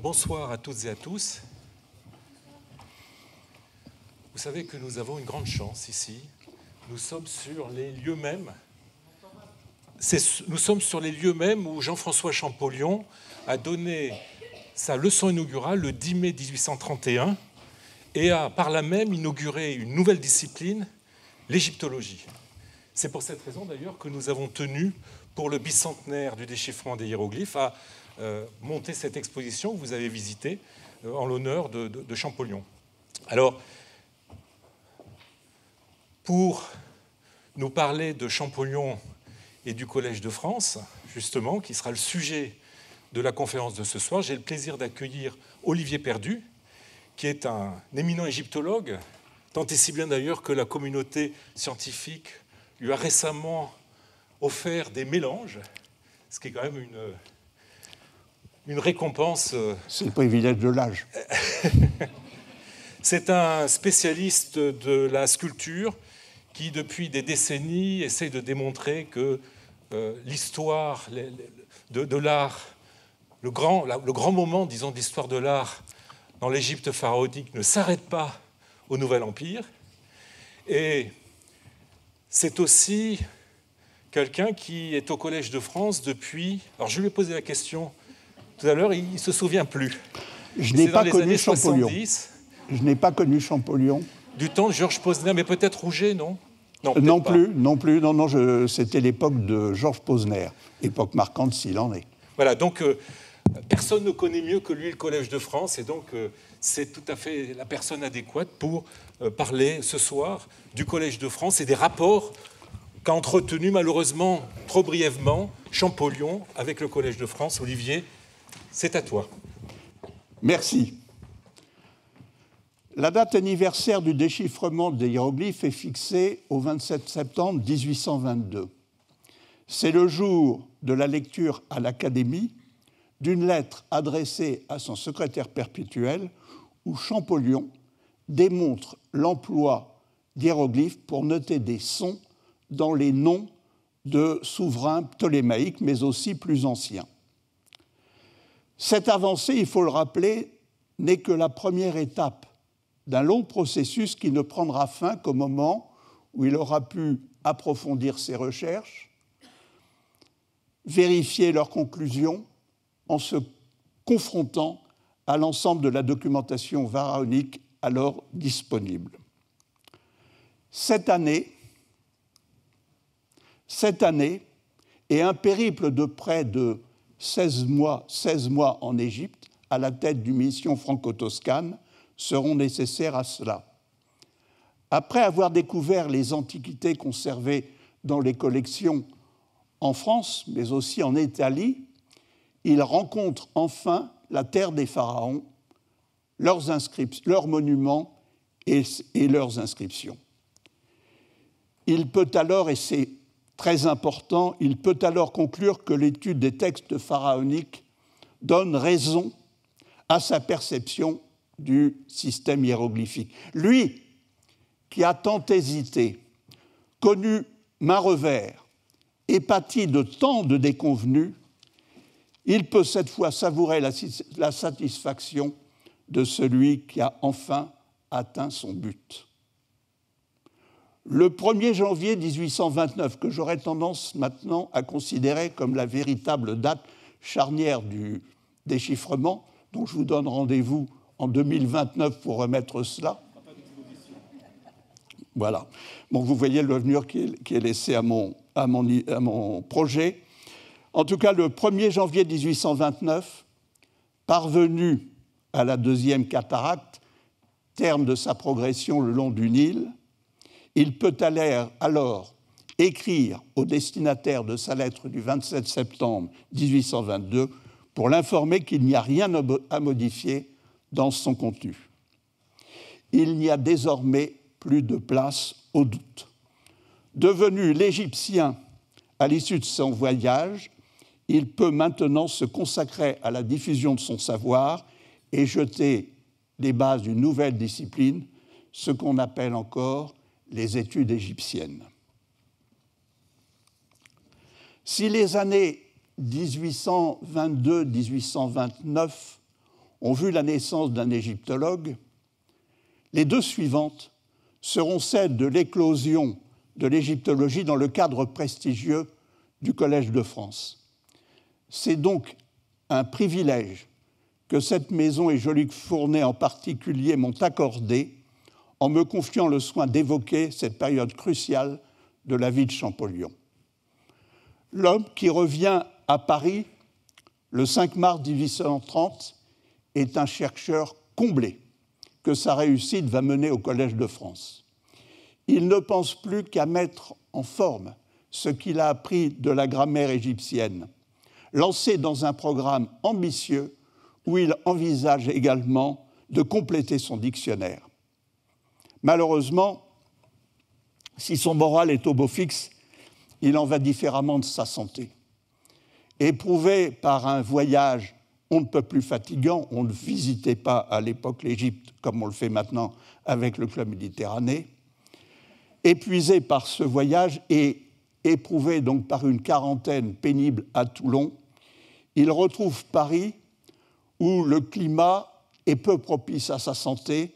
bonsoir à toutes et à tous. Vous savez que nous avons une grande chance ici. Nous sommes sur les lieux mêmes. Nous sommes sur les lieux mêmes où Jean-François Champollion a donné sa leçon inaugurale le 10 mai 1831 et a par là même inauguré une nouvelle discipline, l'égyptologie. C'est pour cette raison d'ailleurs que nous avons tenu, pour le bicentenaire du déchiffrement des hiéroglyphes, à euh, monter cette exposition que vous avez visitée euh, en l'honneur de, Champollion. Alors, pour nous parler de Champollion et du Collège de France, justement, qui sera le sujet de la conférence de ce soir, j'ai le plaisir d'accueillir Olivier Perdu, qui est un éminent égyptologue, tant et si bien d'ailleurs que la communauté scientifique lui a récemment offert des mélanges, ce qui est quand même une, une récompense. Euh, c'est le privilège de l'âge. C'est un spécialiste de la sculpture qui, depuis des décennies, essaye de démontrer que euh, l'histoire de, l'art, le grand, le grand moment, disons, de l'histoire de l'art dans l'Égypte pharaonique ne s'arrête pas au Nouvel Empire. Et c'est aussi quelqu'un qui est au Collège de France depuis. Alors je lui ai posé la question tout à l'heure, il ne se souvient plus. Je n'ai pas, connu Champollion. Je n'ai pas connu Champollion. Du temps de Georges Posner, mais peut-être Rouget, non non, euh, non plus, non plus, non, non, c'était l'époque de Georges Posner, époque marquante s'il en est. Voilà, donc euh, personne ne connaît mieux que lui le Collège de France, et donc euh, c'est tout à fait la personne adéquate pour parler ce soir du Collège de France et des rapports qu'a entretenu malheureusement trop brièvement Champollion avec le Collège de France. Olivier, c'est à toi. Merci. La date anniversaire du déchiffrement des hiéroglyphes est fixée au 27 septembre 1822. C'est le jour de la lecture à l'Académie d'une lettre adressée à son secrétaire perpétuel où Champollion démontre l'emploi d'hiéroglyphes pour noter des sons dans les noms de souverains ptolémaïques, mais aussi plus anciens. Cette avancée, il faut le rappeler, n'est que la première étape d'un long processus qui ne prendra fin qu'au moment où il aura pu approfondir ses recherches, vérifier leurs conclusions en se confrontant à l'ensemble de la documentation varaonique alors disponible. Cette année, cette année est un périple de près de 16 mois, 16 mois en Égypte, à la tête d'une mission franco-toscane, seront nécessaires à cela. Après avoir découvert les antiquités conservées dans les collections en France, mais aussi en Italie, il rencontre enfin la terre des pharaons, leurs, leurs monuments et, leurs inscriptions. Il peut alors essayer, très important, il peut alors conclure que l'étude des textes pharaoniques donne raison à sa perception du système hiéroglyphique. Lui, qui a tant hésité, connu ma revers et pâti de tant de déconvenus, il peut cette fois savourer la satisfaction de celui qui a enfin atteint son but. Le 1er janvier 1829, que j'aurais tendance maintenant à considérer comme la véritable date charnière du déchiffrement, dont je vous donne rendez-vous en 2029 pour remettre cela. Voilà. Bon, vous voyez l'avenir qui, qui est laissé à mon, à, à mon projet. En tout cas, le 1er janvier 1829, parvenu à la deuxième cataracte, terme de sa progression le long du Nil, il peut alors écrire au destinataire de sa lettre du 27 septembre 1822 pour l'informer qu'il n'y a rien à modifier dans son contenu. Il n'y a désormais plus de place au doute. Devenu l'Égyptien à l'issue de son voyage, il peut maintenant se consacrer à la diffusion de son savoir et jeter les bases d'une nouvelle discipline, ce qu'on appelle encore les études égyptiennes. Si les années 1822-1829 ont vu la naissance d'un égyptologue, les deux suivantes seront celles de l'éclosion de l'égyptologie dans le cadre prestigieux du Collège de France. C'est donc un privilège que cette maison et Jolique Fournet en particulier m'ont accordé en me confiant le soin d'évoquer cette période cruciale de la vie de Champollion. L'homme qui revient à Paris le 5 mars 1830 est un chercheur comblé que sa réussite va mener au Collège de France. Il ne pense plus qu'à mettre en forme ce qu'il a appris de la grammaire égyptienne, lancé dans un programme ambitieux où il envisage également de compléter son dictionnaire. Malheureusement, si son moral est au beau fixe, il en va différemment de sa santé. Éprouvé par un voyage on ne peut plus fatigant, on ne visitait pas à l'époque l'Égypte comme on le fait maintenant avec le club méditerranéen, épuisé par ce voyage et éprouvé donc par une quarantaine pénible à Toulon, il retrouve Paris où le climat est peu propice à sa santé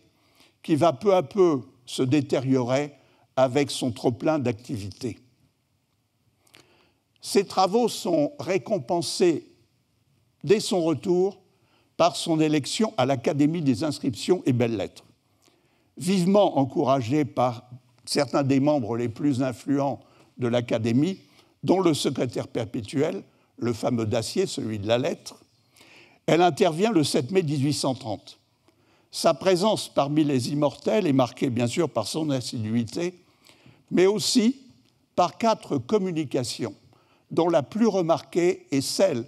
qui va peu à peu se détériorer avec son trop-plein d'activités. Ses travaux sont récompensés dès son retour par son élection à l'Académie des inscriptions et belles-lettres. Vivement encouragée par certains des membres les plus influents de l'Académie, dont le secrétaire perpétuel, le fameux Dacier, celui de la lettre, elle intervient le 7 mai 1830. Sa présence parmi les immortels est marquée bien sûr par son assiduité, mais aussi par quatre communications, dont la plus remarquée est celle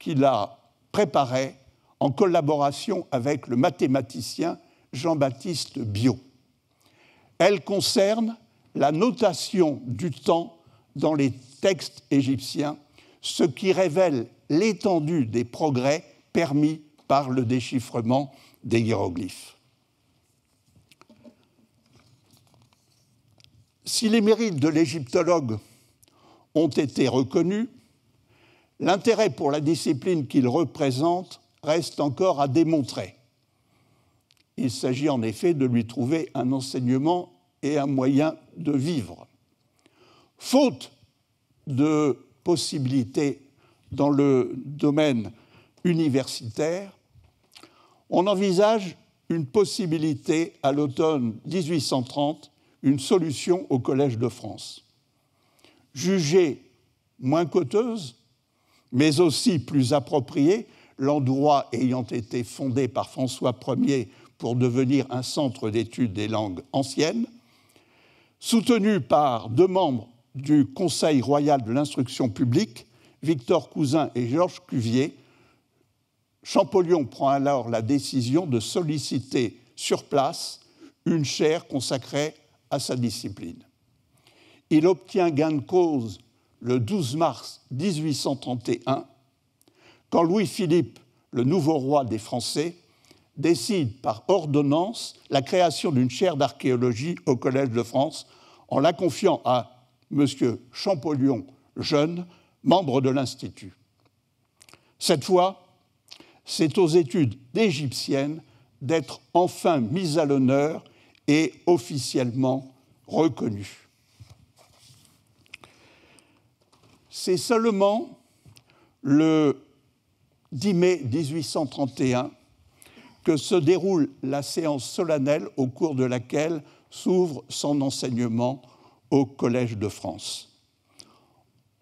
qu'il a préparée en collaboration avec le mathématicien Jean-Baptiste Biot. Elle concerne la notation du temps dans les textes égyptiens, ce qui révèle l'étendue des progrès permis par le déchiffrement des hiéroglyphes. Si les mérites de l'égyptologue ont été reconnus, l'intérêt pour la discipline qu'il représente reste encore à démontrer. Il s'agit en effet de lui trouver un enseignement et un moyen de vivre. Faute de possibilités dans le domaine universitaire, on envisage une possibilité à l'automne 1830, une solution au Collège de France. Jugée moins coûteuse, mais aussi plus appropriée, l'endroit ayant été fondé par François Ier pour devenir un centre d'études des langues anciennes, soutenu par deux membres du Conseil royal de l'instruction publique, Victor Cousin et Georges Cuvier, Champollion prend alors la décision de solliciter sur place une chaire consacrée à sa discipline. Il obtient gain de cause le 12 mars 1831, quand Louis-Philippe, le nouveau roi des Français, décide par ordonnance la création d'une chaire d'archéologie au Collège de France en la confiant à M. Champollion, jeune, membre de l'Institut. Cette fois, c'est aux études égyptiennes d'être enfin mises à l'honneur et officiellement reconnues. C'est seulement le 10 mai 1831 que se déroule la séance solennelle au cours de laquelle s'ouvre son enseignement au Collège de France.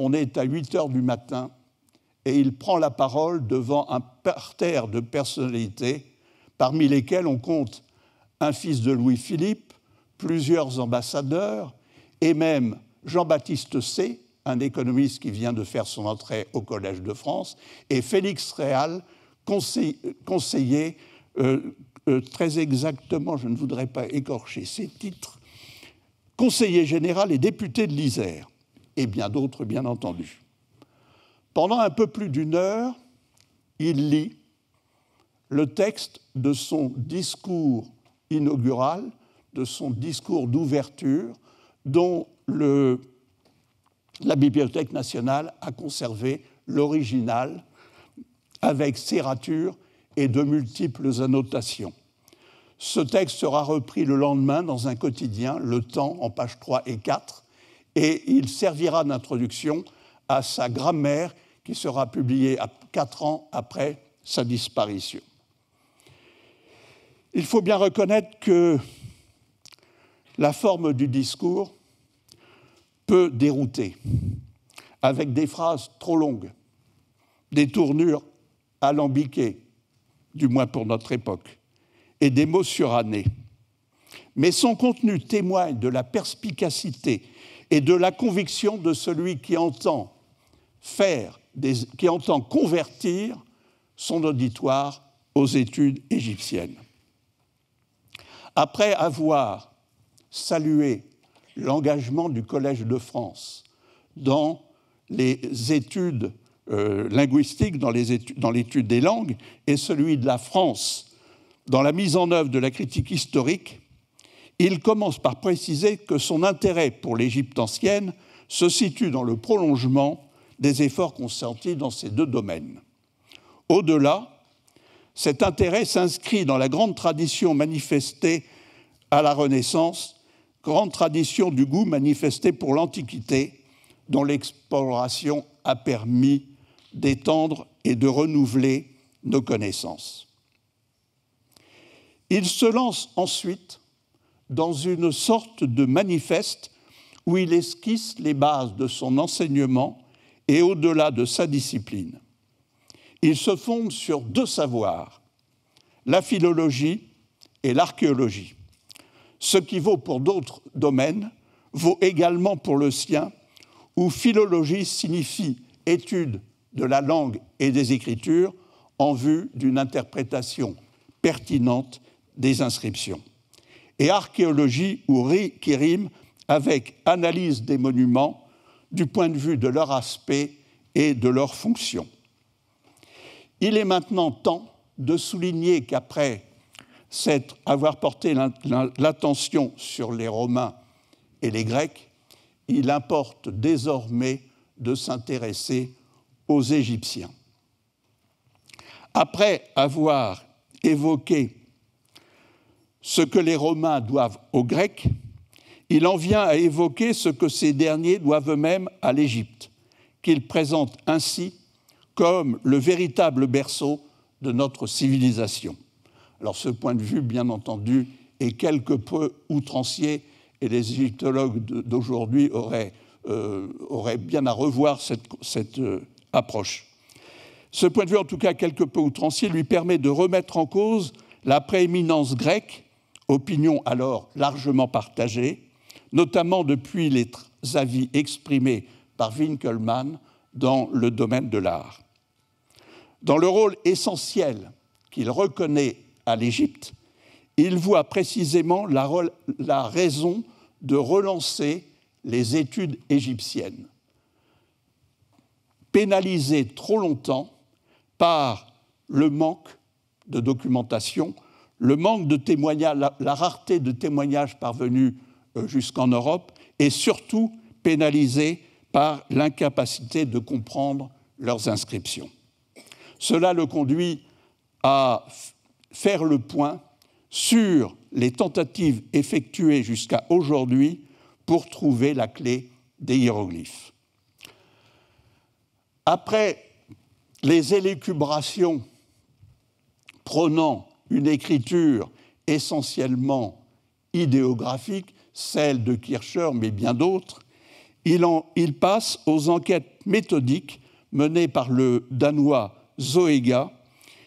On est à 8 heures du matin et il prend la parole devant un parterre de personnalités, parmi lesquelles on compte un fils de Louis-Philippe, plusieurs ambassadeurs, et même Jean-Baptiste C., un économiste qui vient de faire son entrée au Collège de France, et Félix Réal, conseiller, euh, euh, très exactement, je ne voudrais pas écorcher ses titres, conseiller général et député de l'Isère, et bien d'autres, bien entendu. Pendant un peu plus d'une heure, il lit le texte de son discours inaugural, de son discours d'ouverture, dont la Bibliothèque nationale a conservé l'original avec serrature et de multiples annotations. Ce texte sera repris le lendemain dans un quotidien, Le Temps, en pages 3 et 4, et il servira d'introduction à sa grammaire qui sera publié quatre ans après sa disparition. Il faut bien reconnaître que la forme du discours peut dérouter, avec des phrases trop longues, des tournures alambiquées, du moins pour notre époque, et des mots surannés. Mais son contenu témoigne de la perspicacité et de la conviction de celui qui entend faire qui entend convertir son auditoire aux études égyptiennes. Après avoir salué l'engagement du Collège de France dans les études euh, linguistiques, dans l'étude des langues, et celui de la France dans la mise en œuvre de la critique historique, il commence par préciser que son intérêt pour l'Égypte ancienne se situe dans le prolongement des efforts consentis dans ces deux domaines. Au-delà, cet intérêt s'inscrit dans la grande tradition manifestée à la Renaissance, grande tradition du goût manifestée pour l'Antiquité, dont l'exploration a permis d'étendre et de renouveler nos connaissances. Il se lance ensuite dans une sorte de manifeste où il esquisse les bases de son enseignement et au-delà de sa discipline. Il se fonde sur deux savoirs, la philologie et l'archéologie. Ce qui vaut pour d'autres domaines vaut également pour le sien, où philologie signifie étude de la langue et des écritures en vue d'une interprétation pertinente des inscriptions, et archéologie ou qui rime avec analyse des monuments du point de vue de leur aspect et de leur fonction. Il est maintenant temps de souligner qu'après avoir porté l'attention sur les Romains et les Grecs, il importe désormais de s'intéresser aux Égyptiens. Après avoir évoqué ce que les Romains doivent aux Grecs, il en vient à évoquer ce que ces derniers doivent eux-mêmes à l'Égypte, qu'ils présentent ainsi comme le véritable berceau de notre civilisation. Alors ce point de vue, bien entendu, est quelque peu outrancier et les égyptologues d'aujourd'hui euh, auraient, bien à revoir cette, euh, approche. Ce point de vue, en tout cas quelque peu outrancier, lui permet de remettre en cause la prééminence grecque, opinion alors largement partagée, notamment depuis les avis exprimés par Winkelmann dans le domaine de l'art. Dans le rôle essentiel qu'il reconnaît à l'Égypte, il voit précisément la, raison de relancer les études égyptiennes. Pénalisées trop longtemps par le manque de documentation, le manque de témoignages, la, rareté de témoignages parvenus euh, jusqu'en Europe et surtout pénalisé par l'incapacité de comprendre leurs inscriptions. Cela le conduit à faire le point sur les tentatives effectuées jusqu'à aujourd'hui pour trouver la clé des hiéroglyphes. Après les élucubrations prônant une écriture essentiellement idéographique, celle de Kircher, mais bien d'autres, il, passe aux enquêtes méthodiques menées par le Danois Zoega,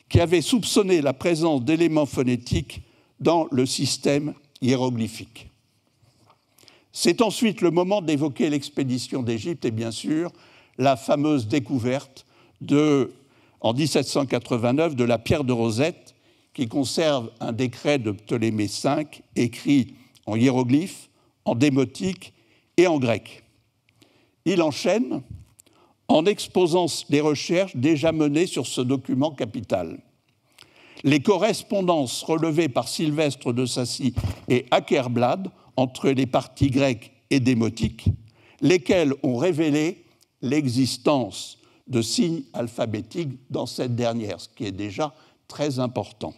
qui avait soupçonné la présence d'éléments phonétiques dans le système hiéroglyphique. C'est ensuite le moment d'évoquer l'expédition d'Égypte et bien sûr la fameuse découverte de, en 1789 de la pierre de Rosette qui conserve un décret de Ptolémée V écrit en hiéroglyphes, en démotique et en grec. Il enchaîne en exposant les recherches déjà menées sur ce document capital. Les correspondances relevées par Sylvestre de Sassy et Ackerblad entre les parties grecques et démotiques, lesquelles ont révélé l'existence de signes alphabétiques dans cette dernière, ce qui est déjà très important.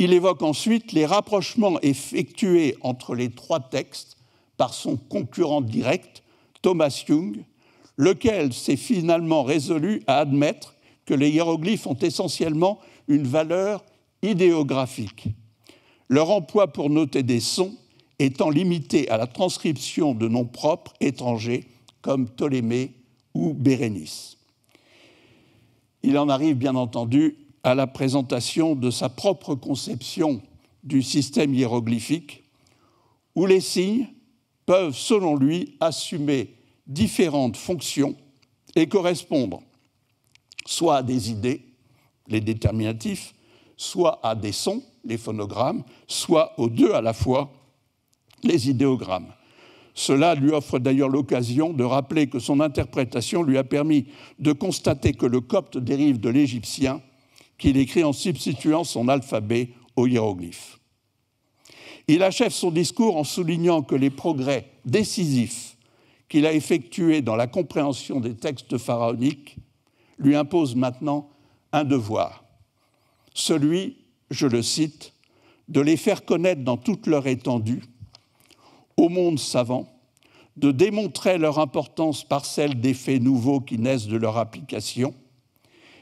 Il évoque ensuite les rapprochements effectués entre les trois textes par son concurrent direct, Thomas Young, lequel s'est finalement résolu à admettre que les hiéroglyphes ont essentiellement une valeur idéographique. Leur emploi pour noter des sons étant limité à la transcription de noms propres étrangers comme Ptolémée ou Bérénice. Il en arrive bien entendu à la présentation de sa propre conception du système hiéroglyphique, où les signes peuvent, selon lui, assumer différentes fonctions et correspondre soit à des idées, les déterminatifs, soit à des sons, les phonogrammes, soit aux deux à la fois, les idéogrammes. Cela lui offre d'ailleurs l'occasion de rappeler que son interprétation lui a permis de constater que le copte dérive de l'égyptien qu'il écrit en substituant son alphabet au hiéroglyphes. Il achève son discours en soulignant que les progrès décisifs qu'il a effectués dans la compréhension des textes pharaoniques lui imposent maintenant un devoir, celui, je le cite, de les faire connaître dans toute leur étendue au monde savant, de démontrer leur importance par celle des faits nouveaux qui naissent de leur application,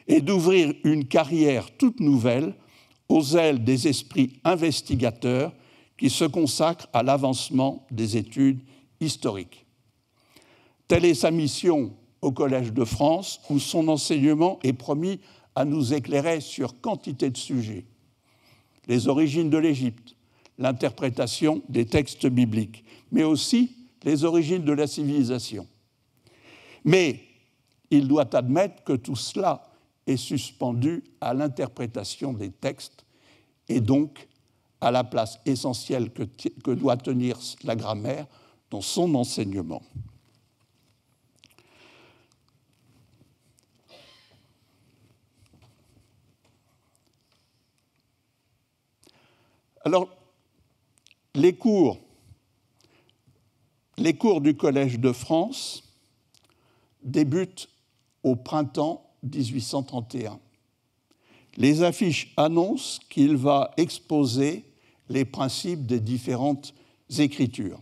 et d'ouvrir une carrière toute nouvelle aux ailes des esprits investigateurs qui se consacrent à l'avancement des études historiques. Telle est sa mission au Collège de France, où son enseignement est promis à nous éclairer sur quantité de sujets. Les origines de l'Égypte, l'interprétation des textes bibliques, mais aussi les origines de la civilisation. Mais il doit admettre que tout cela est suspendue à l'interprétation des textes et donc à la place essentielle que, que doit tenir la grammaire dans son enseignement. Alors, les cours, les cours du Collège de France débutent au printemps 1831. Les affiches annoncent qu'il va exposer les principes des différentes écritures,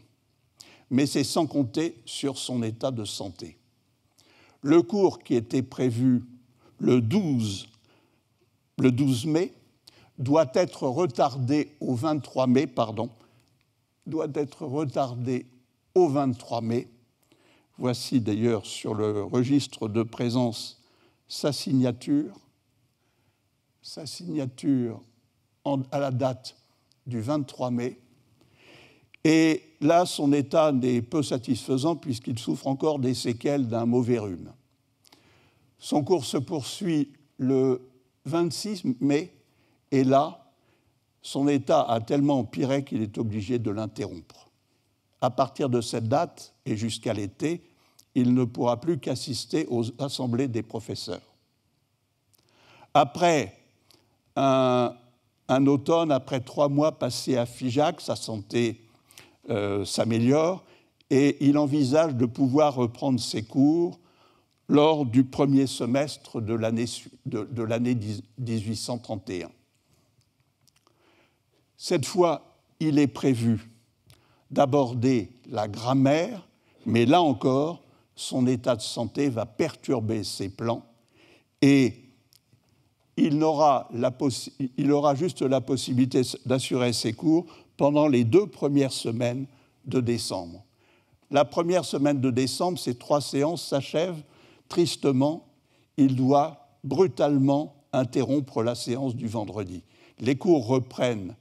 mais c'est sans compter sur son état de santé. Le cours qui était prévu le 12, le 12 mai doit être retardé au 23 mai, pardon, doit être retardé au 23 mai. Voici d'ailleurs sur le registre de présence sa signature, sa signature à la date du 23 mai. Et là, son état n'est peu satisfaisant puisqu'il souffre encore des séquelles d'un mauvais rhume. Son cours se poursuit le 26 mai et là, son état a tellement empiré qu'il est obligé de l'interrompre. À partir de cette date et jusqu'à l'été, il ne pourra plus qu'assister aux assemblées des professeurs. Après un, automne, après trois mois passés à Figeac, sa santé euh, s'améliore et il envisage de pouvoir reprendre ses cours lors du premier semestre de l'année 1831. Cette fois, il est prévu d'aborder la grammaire, mais là encore, son état de santé va perturber ses plans et il aura, juste la possibilité d'assurer ses cours pendant les deux premières semaines de décembre. La première semaine de décembre, ces trois séances s'achèvent. Tristement, il doit brutalement interrompre la séance du vendredi. Les cours reprennent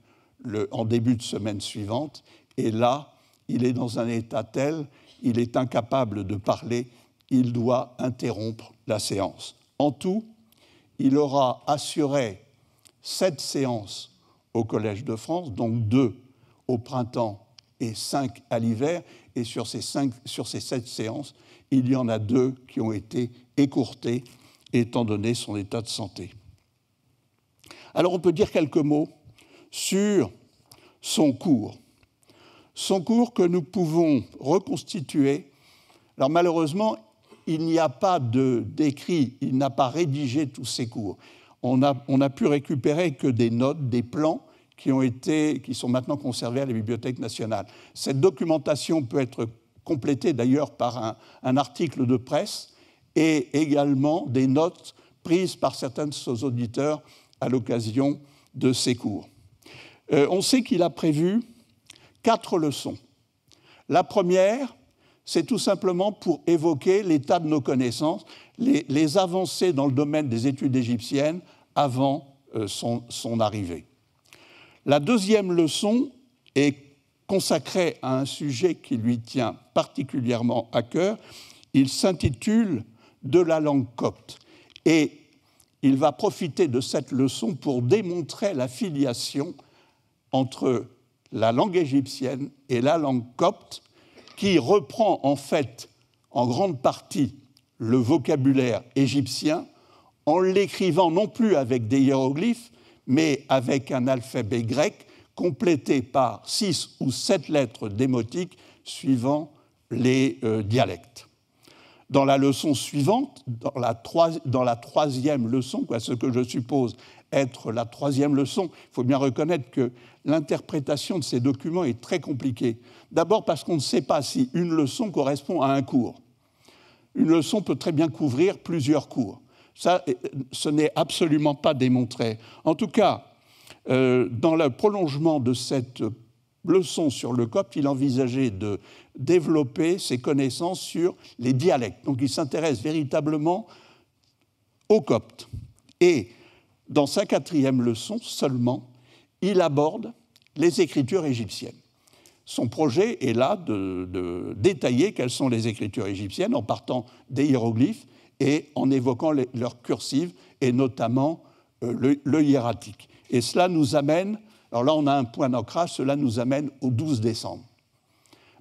en début de semaine suivante et là, il est dans un état tel il est incapable de parler, il doit interrompre la séance. En tout, il aura assuré sept séances au Collège de France, donc deux au printemps et cinq à l'hiver. Et sur ces, sept séances, il y en a deux qui ont été écourtées étant donné son état de santé. Alors on peut dire quelques mots sur son cours son cours que nous pouvons reconstituer. Alors malheureusement, il n'y a pas de d'écrit, il n'a pas rédigé tous ses cours. On a, on a, pu récupérer que des notes, des plans qui, ont été, qui sont maintenant conservés à la Bibliothèque nationale. Cette documentation peut être complétée d'ailleurs par un, article de presse et également des notes prises par certains de ses auditeurs à l'occasion de ces cours. Euh, on sait qu'il a prévu quatre leçons. La première, c'est tout simplement pour évoquer l'état de nos connaissances, les, avancées dans le domaine des études égyptiennes avant euh, son, son arrivée. La deuxième leçon est consacrée à un sujet qui lui tient particulièrement à cœur. Il s'intitule De la langue copte. Et il va profiter de cette leçon pour démontrer la filiation entre la langue égyptienne et la langue copte, qui reprend en fait en grande partie le vocabulaire égyptien en l'écrivant non plus avec des hiéroglyphes, mais avec un alphabet grec complété par six ou sept lettres démotiques suivant les euh, dialectes. Dans la leçon suivante, dans la, dans la troisième leçon, quoi, ce que je suppose être la troisième leçon. Il faut bien reconnaître que l'interprétation de ces documents est très compliquée. D'abord parce qu'on ne sait pas si une leçon correspond à un cours. Une leçon peut très bien couvrir plusieurs cours. Ça, euh, ce n'est absolument pas démontré. En tout cas, euh, dans le prolongement de cette leçon sur le copte, il envisageait de développer ses connaissances sur les dialectes. Donc il s'intéresse véritablement au copte. Et dans sa quatrième leçon seulement, il aborde les écritures égyptiennes. Son projet est là de, détailler quelles sont les écritures égyptiennes en partant des hiéroglyphes et en évoquant leurs cursives et notamment euh, le, le, hiératique. Et cela nous amène, alors là on a un point d'ancrage, cela nous amène au 12 décembre.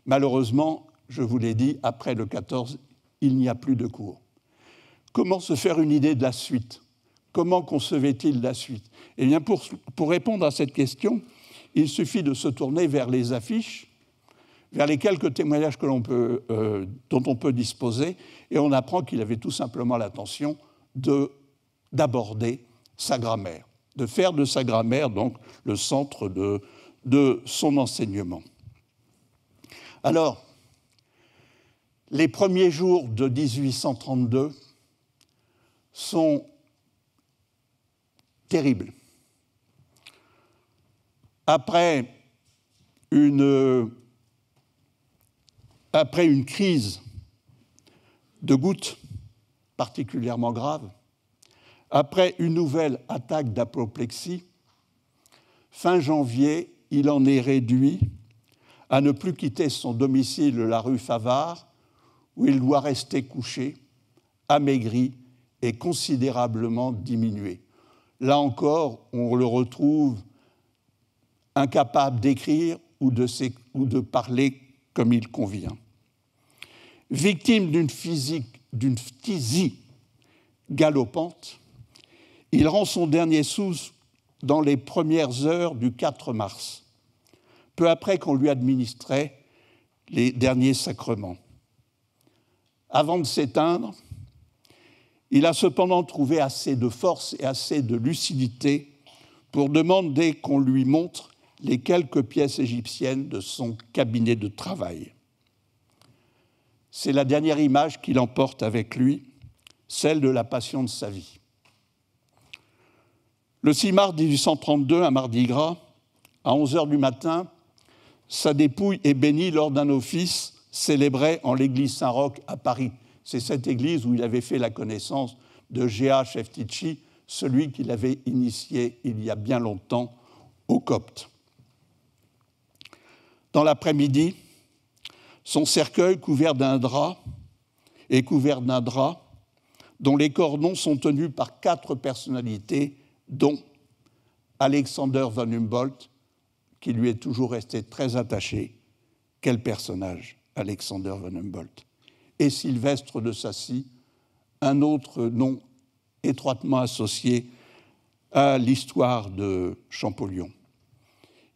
Malheureusement, je vous l'ai dit, après le 14, il n'y a plus de cours. Comment se faire une idée de la suite comment concevait-il la suite Eh bien, pour, pour répondre à cette question, il suffit de se tourner vers les affiches, vers les quelques témoignages euh, dont on peut disposer, et on apprend qu'il avait tout simplement l'intention d'aborder sa grammaire, de faire de sa grammaire donc le centre de, de son enseignement. Alors, les premiers jours de 1832 sont terrible. Après une, après une crise de gouttes particulièrement grave, après une nouvelle attaque d'apoplexie, fin janvier, il en est réduit à ne plus quitter son domicile la rue Favard, où il doit rester couché, amaigri et considérablement diminué. Là encore, on le retrouve incapable d'écrire ou de, parler comme il convient. Victime d'une physique, d'une phtisie galopante, il rend son dernier sous dans les premières heures du 4 mars, peu après qu'on lui administrait les derniers sacrements. Avant de s'éteindre, il a cependant trouvé assez de force et assez de lucidité pour demander qu'on lui montre les quelques pièces égyptiennes de son cabinet de travail. C'est la dernière image qu'il emporte avec lui, celle de la passion de sa vie. Le 6 mars 1832, à Mardi Gras, à 11 heures du matin, sa dépouille est bénie lors d'un office célébré en l'église Saint-Roch à Paris. C'est cette église où il avait fait la connaissance de G.H. Eftichi, celui qu'il avait initié il y a bien longtemps aux Coptes. Dans l'après-midi, son cercueil couvert d'un drap est couvert d'un drap dont les cordons sont tenus par quatre personnalités, dont Alexander von Humboldt, qui lui est toujours resté très attaché. Quel personnage, Alexander von Humboldt et Sylvestre de Sassy, un autre nom étroitement associé à l'histoire de Champollion.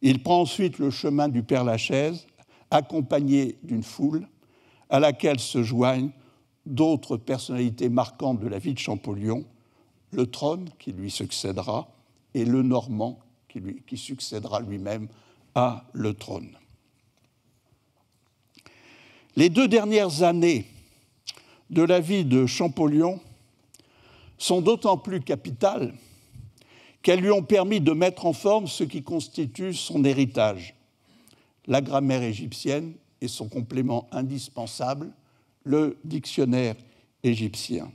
Il prend ensuite le chemin du Père-Lachaise, accompagné d'une foule à laquelle se joignent d'autres personnalités marquantes de la vie de Champollion, le trône qui lui succédera et le Normand qui, qui succédera lui-même à le trône. Les deux dernières années de la vie de Champollion sont d'autant plus capitales qu'elles lui ont permis de mettre en forme ce qui constitue son héritage, la grammaire égyptienne et son complément indispensable, le dictionnaire égyptien.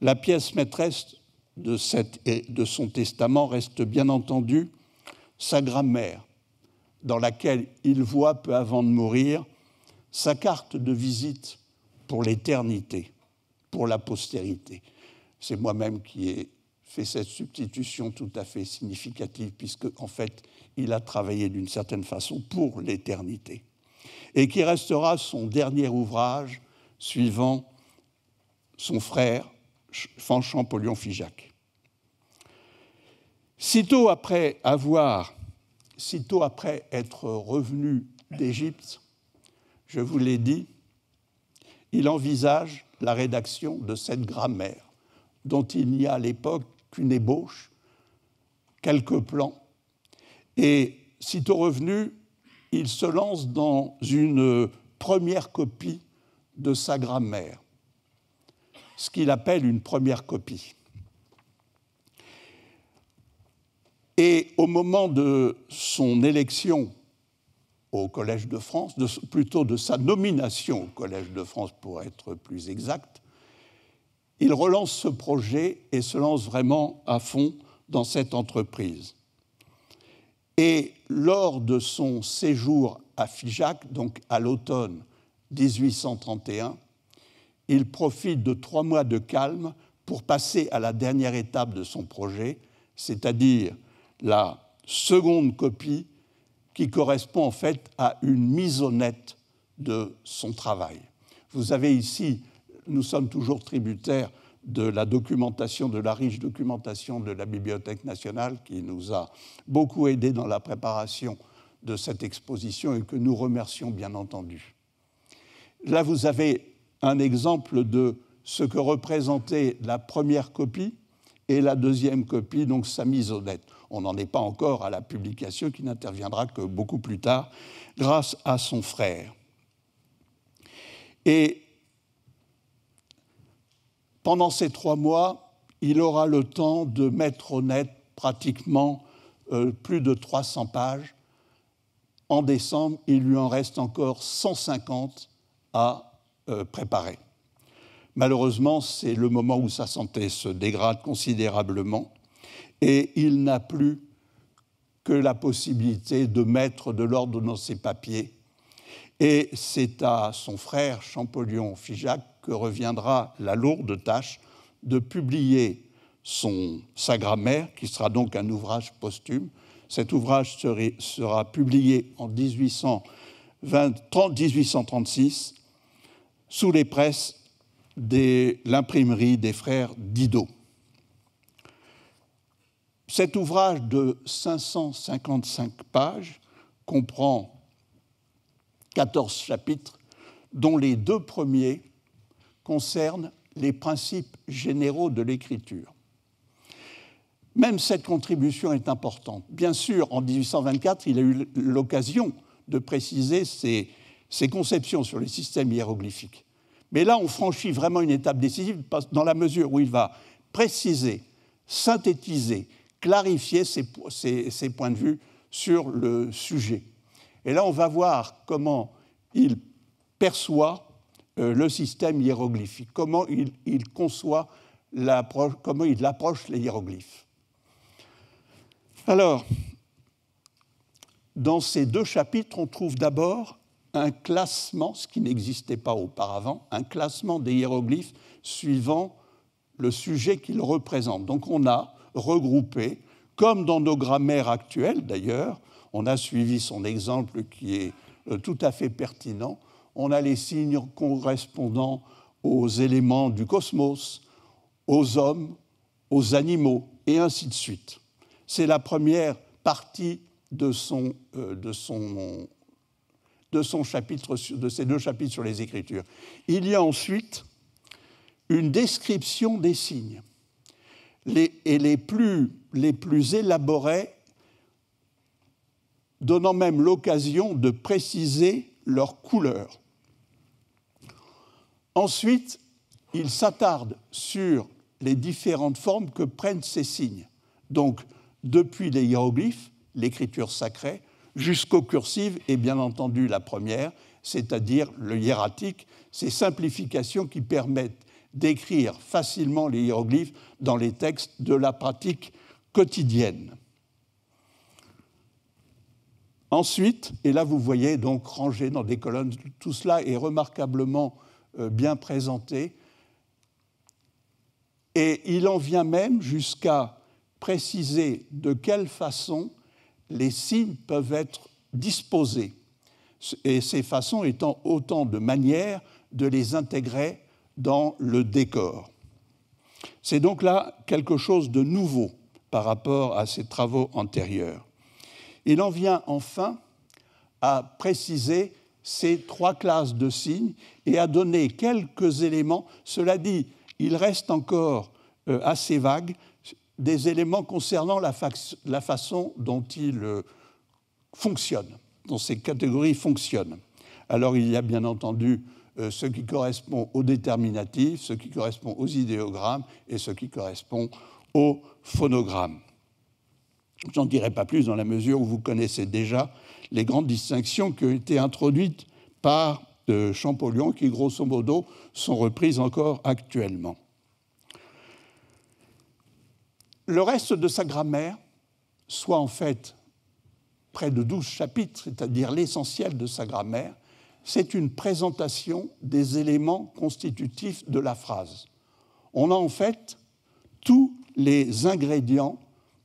La pièce maîtresse de, de son testament reste bien entendu sa grammaire, dans laquelle il voit, peu avant de mourir, sa carte de visite pour l'éternité, pour la postérité. C'est moi-même qui ai fait cette substitution tout à fait significative, puisque en fait, il a travaillé d'une certaine façon pour l'éternité, et qui restera son dernier ouvrage suivant son frère Fanchampollion Figeac. Sitôt après avoir, sitôt après être revenu d'Égypte, je vous l'ai dit, il envisage la rédaction de cette grammaire, dont il n'y a à l'époque qu'une ébauche, quelques plans, et sitôt revenu, il se lance dans une première copie de sa grammaire, ce qu'il appelle une première copie. Et au moment de son élection au Collège de France, plutôt de sa nomination au Collège de France pour être plus exact, il relance ce projet et se lance vraiment à fond dans cette entreprise. Et lors de son séjour à Figeac, donc à l'automne 1831, il profite de trois mois de calme pour passer à la dernière étape de son projet, c'est-à-dire la seconde copie qui correspond en fait à une mise honnête de son travail. Vous avez ici, nous sommes toujours tributaires de la documentation, de la riche documentation de la Bibliothèque nationale qui nous a beaucoup aidés dans la préparation de cette exposition et que nous remercions bien entendu. Là, vous avez un exemple de ce que représentait la première copie et la deuxième copie, donc sa mise au net. On n'en est pas encore à la publication qui n'interviendra que beaucoup plus tard, grâce à son frère. Et pendant ces trois mois, il aura le temps de mettre au net pratiquement euh, plus de 300 pages. En décembre, il lui en reste encore 150 à euh, préparer. Malheureusement, c'est le moment où sa santé se dégrade considérablement et il n'a plus que la possibilité de mettre de l'ordre dans ses papiers. Et c'est à son frère Champollion Figeac que reviendra la lourde tâche de publier son, sa grammaire, qui sera donc un ouvrage posthume. Cet ouvrage sera publié en 1836 sous les presses de l'imprimerie des frères Didot. Cet ouvrage de 555 pages comprend 14 chapitres, dont les deux premiers concernent les principes généraux de l'écriture. Même cette contribution est importante. Bien sûr, en 1824, il a eu l'occasion de préciser ses, ses conceptions sur les systèmes hiéroglyphiques. Mais là, on franchit vraiment une étape décisive dans la mesure où il va préciser, synthétiser, clarifier ses, points de vue sur le sujet. Et là, on va voir comment il perçoit euh, le système hiéroglyphique, comment il, conçoit comment il approche les hiéroglyphes. Alors, dans ces deux chapitres, on trouve d'abord un classement, ce qui n'existait pas auparavant, un classement des hiéroglyphes suivant le sujet qu'ils représentent. Donc on a regroupé, comme dans nos grammaires actuelles d'ailleurs, on a suivi son exemple qui est euh, tout à fait pertinent, on a les signes correspondant aux éléments du cosmos, aux hommes, aux animaux, et ainsi de suite. C'est la première partie de son, euh, de son de, son chapitre, de ses deux chapitres sur les Écritures. Il y a ensuite une description des signes. Les, et les plus, les plus élaborés, donnant même l'occasion de préciser leur couleur. Ensuite, il s'attarde sur les différentes formes que prennent ces signes. Donc, depuis les hiéroglyphes, l'écriture sacrée, jusqu'aux cursives et bien entendu la première, c'est-à-dire le hiératique, ces simplifications qui permettent d'écrire facilement les hiéroglyphes dans les textes de la pratique quotidienne. Ensuite, et là vous voyez donc rangé dans des colonnes, tout cela est remarquablement euh, bien présenté, et il en vient même jusqu'à préciser de quelle façon les signes peuvent être disposés, et ces façons étant autant de manières de les intégrer dans le décor. C'est donc là quelque chose de nouveau par rapport à ses travaux antérieurs. Il en vient enfin à préciser ces trois classes de signes et à donner quelques éléments. Cela dit, il reste encore euh, assez vague des éléments concernant la, façon dont il euh, fonctionne, dont ces catégories fonctionnent. Alors il y a bien entendu euh, ce qui correspond aux déterminatifs, ce qui correspond aux idéogrammes et ce qui correspond aux phonogrammes. Je n'en dirai pas plus dans la mesure où vous connaissez déjà les grandes distinctions qui ont été introduites par euh, Champollion, qui grosso modo sont reprises encore actuellement. le reste de sa grammaire, soit en fait près de douze chapitres, c'est-à-dire l'essentiel de sa grammaire, c'est une présentation des éléments constitutifs de la phrase. On a en fait tous les ingrédients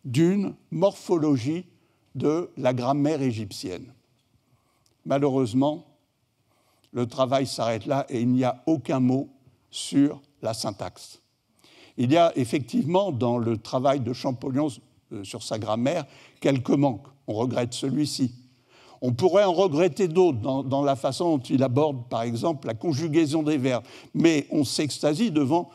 d'une morphologie de la grammaire égyptienne. Malheureusement, le travail s'arrête là et il n'y a aucun mot sur la syntaxe. Il y a effectivement dans le travail de Champollion euh, sur sa grammaire quelques manques. On regrette celui-ci. On pourrait en regretter d'autres dans, la façon dont il aborde, par exemple, la conjugaison des verbes. Mais on s'extasie devant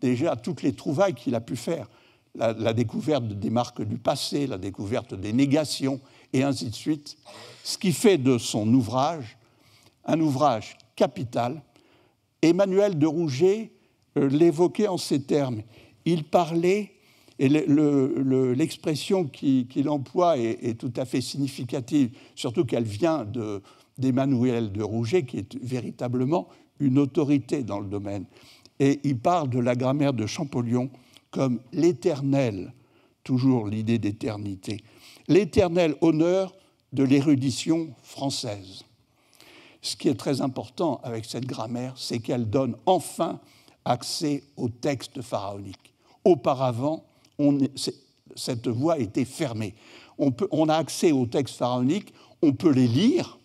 déjà toutes les trouvailles qu'il a pu faire. La, la découverte des marques du passé, la découverte des négations, et ainsi de suite. Ce qui fait de son ouvrage un ouvrage capital. Emmanuel de Rouget euh, l'évoquait en ces termes. Il parlait, et l'expression qu'il emploie est, tout à fait significative, surtout qu'elle vient d'Emmanuel de Rouget, qui est véritablement une autorité dans le domaine. Et il parle de la grammaire de Champollion comme l'éternel, toujours l'idée d'éternité, l'éternel honneur de l'érudition française. Ce qui est très important avec cette grammaire, c'est qu'elle donne enfin accès aux textes pharaoniques. Auparavant, on, cette voie était fermée. On, on a accès aux textes pharaoniques, on peut les lire,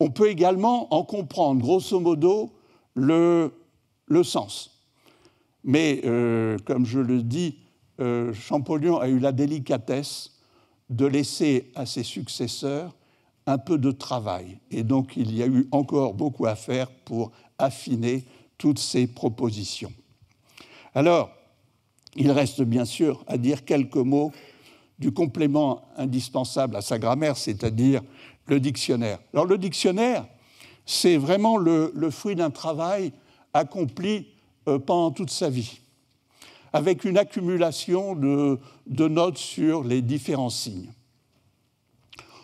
on peut également en comprendre grosso modo le, sens. Mais euh, comme je le dis, euh, Champollion a eu la délicatesse de laisser à ses successeurs un peu de travail. Et donc il y a eu encore beaucoup à faire pour affiner toutes ces propositions. Alors, il reste bien sûr à dire quelques mots du complément indispensable à sa grammaire, c'est-à-dire le dictionnaire. Alors le dictionnaire, c'est vraiment le, fruit d'un travail accompli euh, pendant toute sa vie, avec une accumulation de notes sur les différents signes.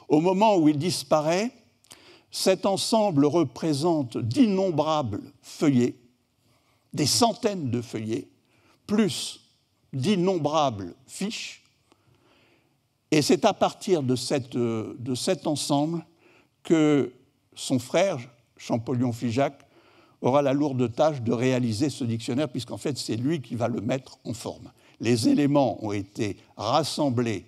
Au moment où il disparaît, cet ensemble représente d'innombrables feuillets, des centaines de feuillets, plus d'innombrables fiches. Et c'est à partir de, euh, cet ensemble que son frère, Champollion Figeac, aura la lourde tâche de réaliser ce dictionnaire, puisqu'en fait, c'est lui qui va le mettre en forme. Les éléments ont été rassemblés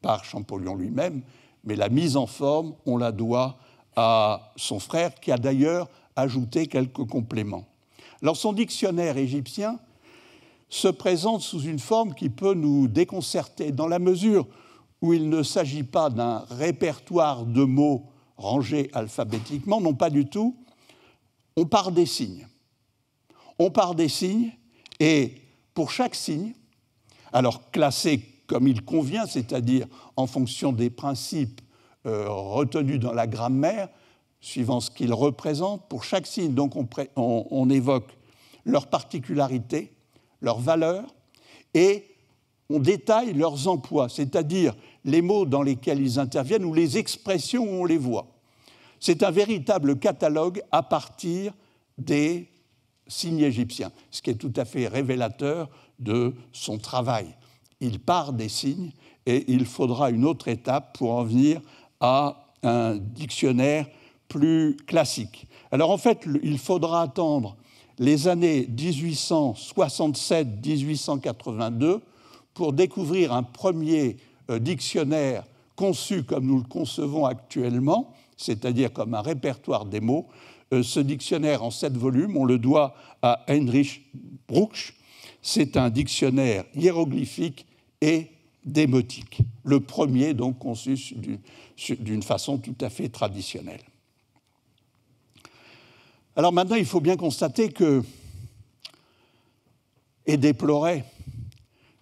par Champollion lui-même, mais la mise en forme, on la doit à son frère, qui a d'ailleurs ajouté quelques compléments. Alors son dictionnaire égyptien se présente sous une forme qui peut nous déconcerter, dans la mesure où il ne s'agit pas d'un répertoire de mots rangés alphabétiquement, non pas du tout. On part des signes. On part des signes, et pour chaque signe, alors classé comme il convient, c'est-à-dire en fonction des principes euh, retenu dans la grammaire suivant ce qu'ils représentent pour chaque signe. Donc on, évoque leur particularités, leurs valeur, et on détaille leurs emplois, c'est-à-dire les mots dans lesquels ils interviennent ou les expressions où on les voit. C'est un véritable catalogue à partir des signes égyptiens, ce qui est tout à fait révélateur de son travail. Il part des signes et il faudra une autre étape pour en venir à un dictionnaire plus classique. Alors en fait, il faudra attendre les années 1867-1882 pour découvrir un premier euh, dictionnaire conçu comme nous le concevons actuellement, c'est-à-dire comme un répertoire des mots. Euh, ce dictionnaire en sept volumes, on le doit à Heinrich Bruch. C'est un dictionnaire hiéroglyphique et démotique, le premier donc conçu d'une façon tout à fait traditionnelle. Alors maintenant, il faut bien constater que, et déplorer,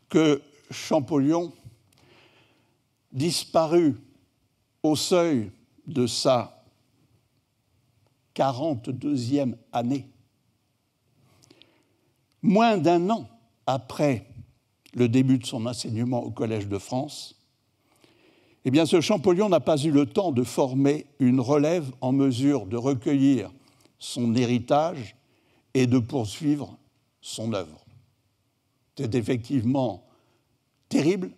que Champollion disparut au seuil de sa 42e année, moins d'un an après le début de son enseignement au Collège de France, eh bien ce Champollion n'a pas eu le temps de former une relève en mesure de recueillir son héritage et de poursuivre son œuvre. C'est effectivement terrible,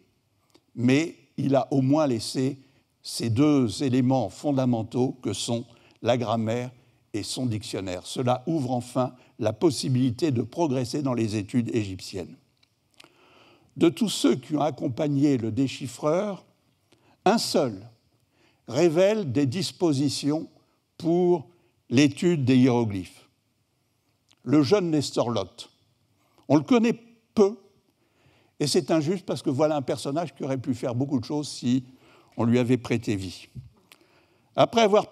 mais il a au moins laissé ces deux éléments fondamentaux que sont la grammaire et son dictionnaire. Cela ouvre enfin la possibilité de progresser dans les études égyptiennes de tous ceux qui ont accompagné le déchiffreur, un seul révèle des dispositions pour l'étude des hiéroglyphes. Le jeune Nestor Lott. On le connaît peu, et c'est injuste parce que voilà un personnage qui aurait pu faire beaucoup de choses si on lui avait prêté vie. Après avoir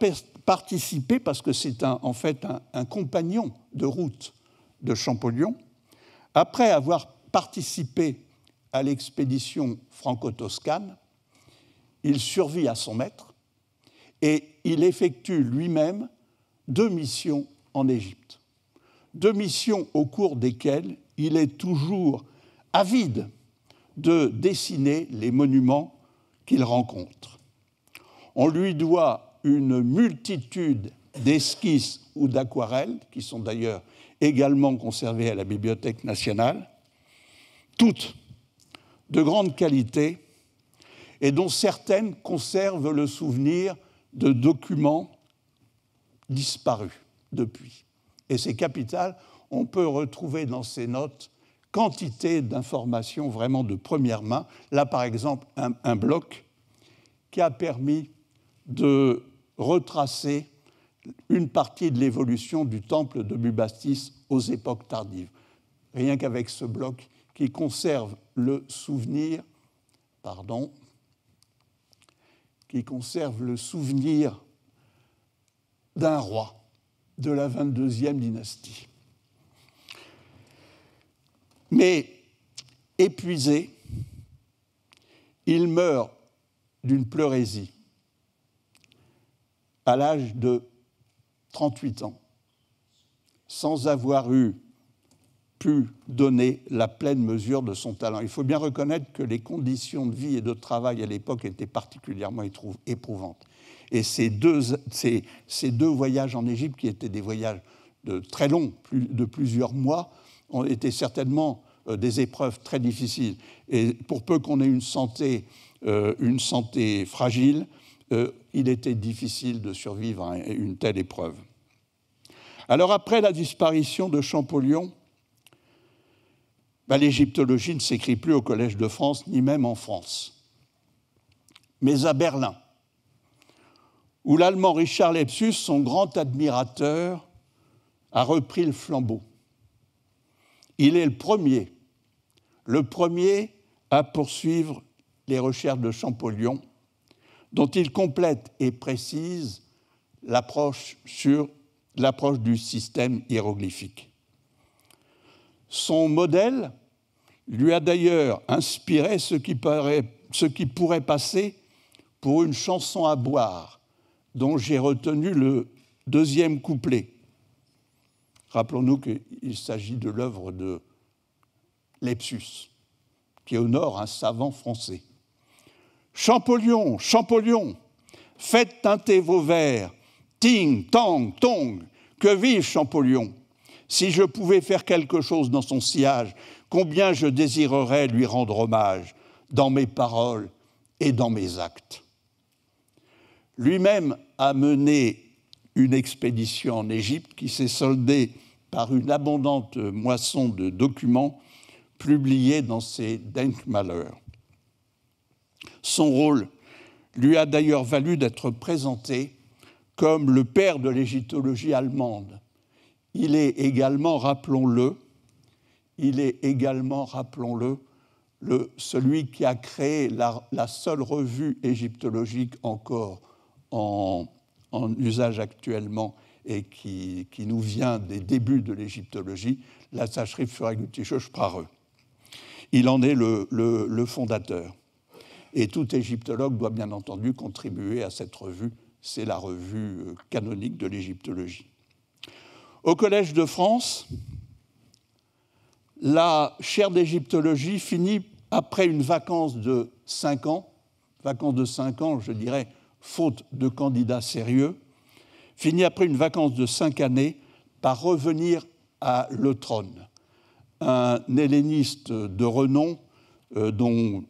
participé, parce que c'est en fait un, un compagnon de route de Champollion, après avoir participé à l'expédition franco-toscane. Il survit à son maître et il effectue lui-même deux missions en Égypte. Deux missions au cours desquelles il est toujours avide de dessiner les monuments qu'il rencontre. On lui doit une multitude d'esquisses ou d'aquarelles, qui sont d'ailleurs également conservées à la Bibliothèque nationale, toutes de grande qualité et dont certaines conservent le souvenir de documents disparus depuis. Et c'est capital, on peut retrouver dans ces notes quantité d'informations vraiment de première main. Là, par exemple, un, bloc qui a permis de retracer une partie de l'évolution du temple de Bubastis aux époques tardives. Rien qu'avec ce bloc qui conserve le souvenir, pardon, qui conserve le souvenir d'un roi de la 22e dynastie. Mais épuisé, il meurt d'une pleurésie à l'âge de 38 ans, sans avoir eu pu donner la pleine mesure de son talent. Il faut bien reconnaître que les conditions de vie et de travail à l'époque étaient particulièrement éprouvantes. Et ces deux, voyages en Égypte, qui étaient des voyages de très longs, de plusieurs mois, ont été certainement euh, des épreuves très difficiles. Et pour peu qu'on ait une santé, euh, fragile, euh, il était difficile de survivre à une telle épreuve. Alors après la disparition de Champollion, ben, l'égyptologie ne s'écrit plus au Collège de France, ni même en France. Mais à Berlin, où l'Allemand Richard Lepsus, son grand admirateur, a repris le flambeau. Il est le premier, le premier à poursuivre les recherches de Champollion, dont il complète et précise l'approche sur l'approche du système hiéroglyphique. Son modèle lui a d'ailleurs inspiré ce qui, paraît, ce qui pourrait passer pour une chanson à boire, dont j'ai retenu le deuxième couplet. Rappelons-nous qu'il s'agit de l'œuvre de Lepsus, qui honore un savant français. Champollion, Champollion, faites teinter vos verres, ting, tang, tong, que vive Champollion. Si je pouvais faire quelque chose dans son sillage, combien je désirerais lui rendre hommage dans mes paroles et dans mes actes. Lui-même a mené une expédition en Égypte qui s'est soldée par une abondante moisson de documents publiés dans ses Denkmaler. Son rôle lui a d'ailleurs valu d'être présenté comme le père de l'égyptologie allemande. Il est également, rappelons-le, il est également, rappelons-le, celui qui a créé la, seule revue égyptologique encore en, usage actuellement et qui, nous vient des débuts de l'égyptologie, la Sachrif sur prareux Il en est le fondateur. Et tout égyptologue doit bien entendu contribuer à cette revue. C'est la revue euh, canonique de l'égyptologie. Au Collège de France, la chaire d'égyptologie finit après une vacance de cinq ans, vacance de cinq ans, je dirais, faute de candidats sérieux, finit après une vacance de cinq années par revenir à le trône. Un helléniste de renom euh, dont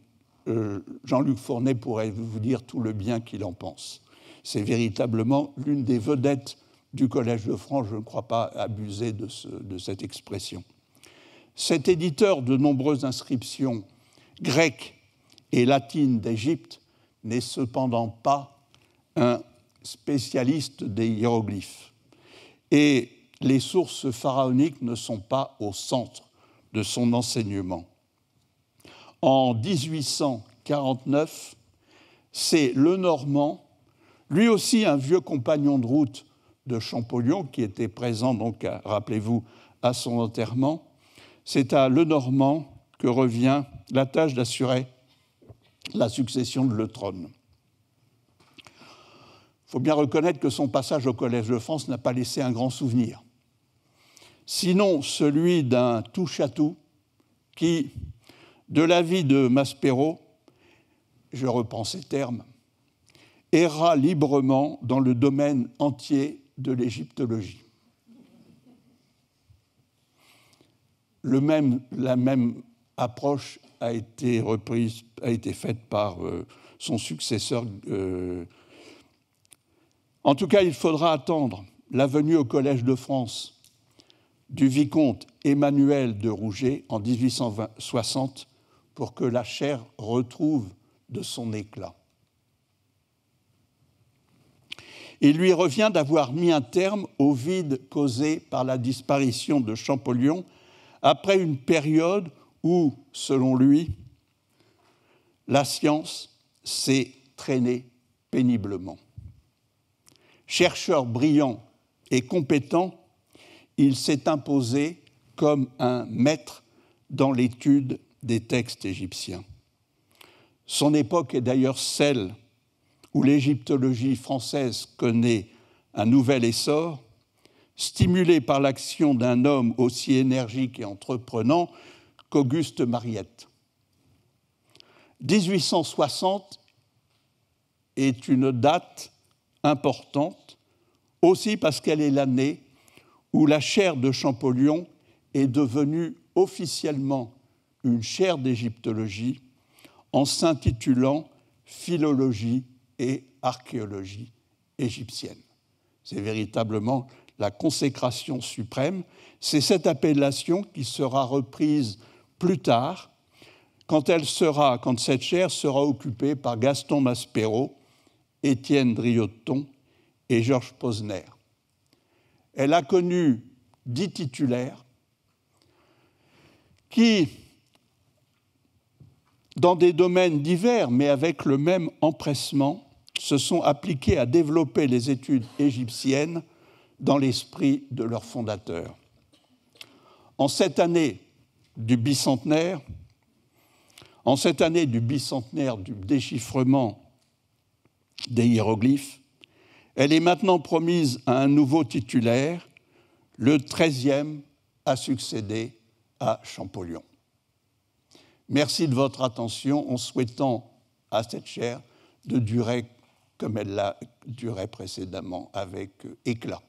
euh, Jean-Luc Fournet pourrait vous dire tout le bien qu'il en pense. C'est véritablement l'une des vedettes du Collège de France, je ne crois pas abuser de cette expression. Cet éditeur de nombreuses inscriptions grecques et latines d'Égypte n'est cependant pas un spécialiste des hiéroglyphes. Et les sources pharaoniques ne sont pas au centre de son enseignement. En 1849, c'est le Normand, lui aussi un vieux compagnon de route de Champollion, qui était présent, donc, rappelez-vous, à son enterrement, c'est à Lenormand que revient la tâche d'assurer la succession de le trône. Il faut bien reconnaître que son passage au Collège de France n'a pas laissé un grand souvenir, sinon celui d'un touche-à-tout qui, de l'avis de Maspero, je reprends ces termes, erra librement dans le domaine entier de l'égyptologie. même, la même approche a été reprise, a été faite par euh, son successeur. Euh. En tout cas, il faudra attendre la venue au Collège de France du vicomte Emmanuel de Rouget en 1860 pour que la chair retrouve de son éclat. Il lui revient d'avoir mis un terme au vide causé par la disparition de Champollion après une période où, selon lui, la science s'est traînée péniblement. Chercheur brillant et compétent, il s'est imposé comme un maître dans l'étude des textes égyptiens. Son époque est d'ailleurs celle où l'égyptologie française connaît un nouvel essor stimulé par l'action d'un homme aussi énergique et entreprenant qu'Auguste Mariette. 1860 est une date importante, aussi parce qu'elle est l'année où la chaire de Champollion est devenue officiellement une chaire d'égyptologie en s'intitulant Philologie et archéologie égyptienne. C'est véritablement la consécration suprême. C'est cette appellation qui sera reprise plus tard, quand elle sera, quand cette chaire sera occupée par Gaston Maspero, Étienne Drioton et Georges Posner. Elle a connu dix titulaires qui, dans des domaines divers, mais avec le même empressement, se sont appliqués à développer les études égyptiennes dans l'esprit de leur fondateur. En cette année du bicentenaire, en cette année du bicentenaire du déchiffrement des hiéroglyphes, elle est maintenant promise à un nouveau titulaire, le 13e à succéder à Champollion. Merci de votre attention en souhaitant à cette chaire de durer comme elle l'a duré précédemment avec éclat.